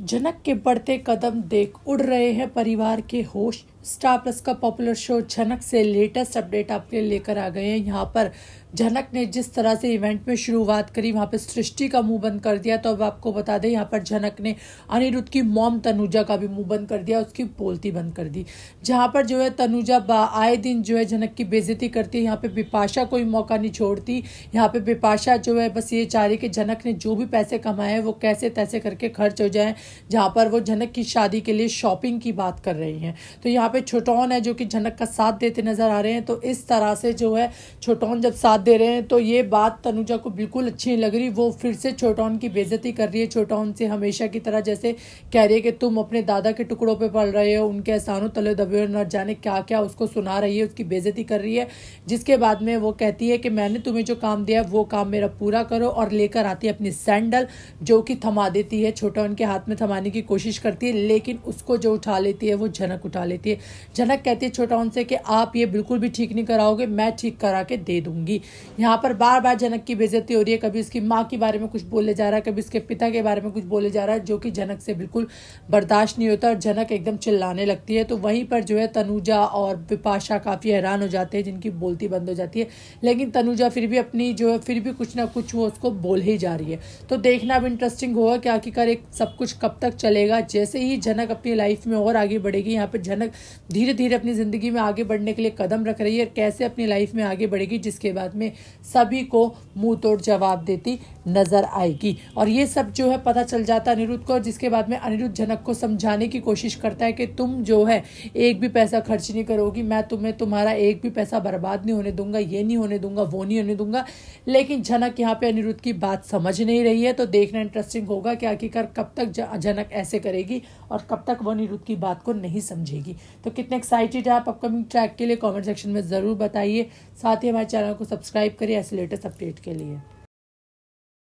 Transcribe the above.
जनक के बढ़ते कदम देख उड़ रहे हैं परिवार के होश स्टार प्लस का पॉपुलर शो झनक से लेटेस्ट अपडेट आपके लिए लेकर आ गए हैं यहाँ पर झनक ने जिस तरह से इवेंट में शुरुआत करी वहाँ पर सृष्टि का मुंह बंद कर दिया तो अब आपको बता दें यहाँ पर झनक ने अनिरुद्ध की मॉम तनुजा का भी मुंह बंद कर दिया उसकी बोलती बंद कर दी जहाँ पर जो है तनुजा आए दिन जो है झनक की बेजती करती है यहाँ पर बिपाशा कोई मौका नहीं छोड़ती यहाँ पर बिपाशा जो है बस ये चाह रही कि झनक ने जो भी पैसे कमाए हैं वो कैसे तैसे करके खर्च हो जाए जहाँ पर वो झनक की शादी के लिए शॉपिंग की बात कर रही हैं तो यहाँ पे छोटौन है जो कि झनक का साथ देते नज़र आ रहे हैं तो इस तरह से जो है छोटौन जब साथ दे रहे हैं तो ये बात तनुजा को बिल्कुल अच्छी नहीं लग रही वो फिर से छोटौन की बेजती कर रही है छोटौन से हमेशा की तरह जैसे कह रही है कि तुम अपने दादा के टुकड़ों पर पल रहे हो उनके एहसानों तले दबे न जाने क्या क्या उसको सुना रही है उसकी बेजती कर रही है जिसके बाद में वो कहती है कि मैंने तुम्हें जो काम दिया वो काम मेरा पूरा करो और लेकर आती है अपनी सैंडल जो कि थमा देती है छोटा उनके हाथ में थमाने की कोशिश करती है लेकिन उसको जो उठा लेती है वो झनक उठा लेती है जनक कहती है छोटा उनसे कि आप ये बिल्कुल भी ठीक नहीं कराओगे मैं ठीक करा के दे दूंगी यहाँ पर बार बार जनक की बेजती हो रही है कभी उसकी माँ के बारे में कुछ बोले जा रहा है कभी उसके पिता के बारे में कुछ बोले जा रहा है जो कि जनक से बिल्कुल बर्दाश्त नहीं होता और जनक एकदम चिल्लाने लगती है तो वहीं पर जो है तनुजा और विपाशा काफ़ी हैरान हो जाते हैं जिनकी बोलती बंद हो जाती है लेकिन तनुजा फिर भी अपनी जो है फिर भी कुछ ना कुछ वो उसको बोल ही जा रही है तो देखना अब इंटरेस्टिंग होगा कि आखिरकार एक सब कुछ कब तक चलेगा जैसे ही जनक अपनी लाइफ में और आगे बढ़ेगी यहाँ पर जनक धीरे धीरे अपनी ज़िंदगी में आगे बढ़ने के लिए कदम रख रही है और कैसे अपनी लाइफ में आगे बढ़ेगी जिसके बाद में सभी को मुंह तोड़ जवाब देती नज़र आएगी और ये सब जो है पता चल जाता है अनिरुद्ध को और जिसके बाद में अनिरुद्ध जनक को समझाने की कोशिश करता है कि तुम जो है एक भी पैसा खर्च नहीं करोगी मैं तुम्हें तुम्हारा एक भी पैसा बर्बाद नहीं होने दूंगा ये नहीं होने दूंगा वो नहीं होने दूंगा लेकिन जनक यहाँ पे अनिरुद्ध की बात समझ नहीं रही है तो देखना इंटरेस्टिंग होगा कि आखिरकार कब तक जनक ऐसे करेगी और कब तक वो अनिरुद्ध की बात को नहीं समझेगी तो कितने एक्साइटेड आप अपकमिंग ट्रैक के लिए कमेंट सेक्शन में ज़रूर बताइए साथ ही हमारे चैनल को सब्सक्राइब करिए ऐसे लेटेस्ट अपडेट के लिए